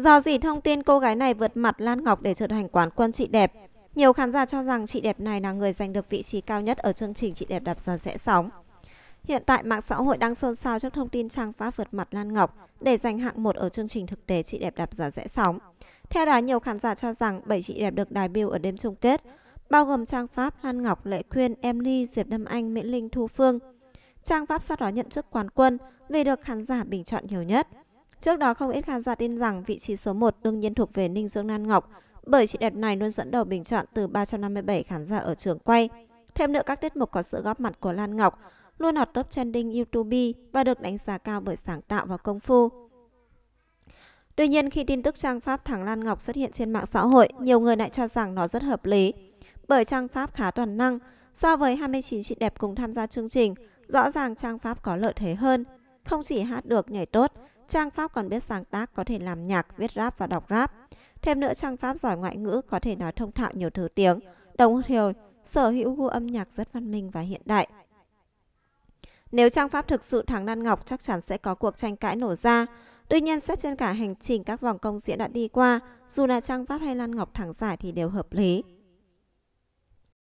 Do gì thông tin cô gái này vượt mặt Lan Ngọc để trở thành quán quân chị đẹp. Nhiều khán giả cho rằng chị đẹp này là người giành được vị trí cao nhất ở chương trình chị đẹp đạp giờ sẽ sóng. Hiện tại mạng xã hội đang xôn xao trước thông tin Trang Pháp vượt mặt Lan Ngọc để giành hạng một ở chương trình thực tế chị đẹp đạp giả rẽ sóng. Theo đó, nhiều khán giả cho rằng bảy chị đẹp được đài bill ở đêm chung kết, bao gồm Trang Pháp, Lan Ngọc, Lệ Quyên, Emily, Diệp Đâm Anh, Mỹ Linh, Thu Phương. Trang Pháp sau đó nhận chức quán quân vì được khán giả bình chọn nhiều nhất. Trước đó không ít khán giả tin rằng vị trí số 1 đương nhiên thuộc về Ninh Dương Lan Ngọc bởi chị đẹp này luôn dẫn đầu bình chọn từ 357 khán giả ở trường quay. Thêm nữa các tiết mục có sự góp mặt của Lan Ngọc luôn hot top trending YouTube và được đánh giá cao bởi sáng tạo và công phu. Tuy nhiên khi tin tức trang Pháp thằng Lan Ngọc xuất hiện trên mạng xã hội, nhiều người lại cho rằng nó rất hợp lý. Bởi trang Pháp khá toàn năng, so với 29 chị đẹp cùng tham gia chương trình, rõ ràng trang Pháp có lợi thế hơn. Không chỉ hát được nhảy tốt, Trang Pháp còn biết sáng tác, có thể làm nhạc, viết rap và đọc rap. Thêm nữa Trang Pháp giỏi ngoại ngữ, có thể nói thông thạo nhiều thứ tiếng. Đồng thời, sở hữu gu âm nhạc rất văn minh và hiện đại. Nếu Trang Pháp thực sự thắng lan Ngọc, chắc chắn sẽ có cuộc tranh cãi nổ ra. Tuy nhiên, xét trên cả hành trình các vòng công diễn đã đi qua, dù là Trang Pháp hay Lan Ngọc thắng giải thì đều hợp lý.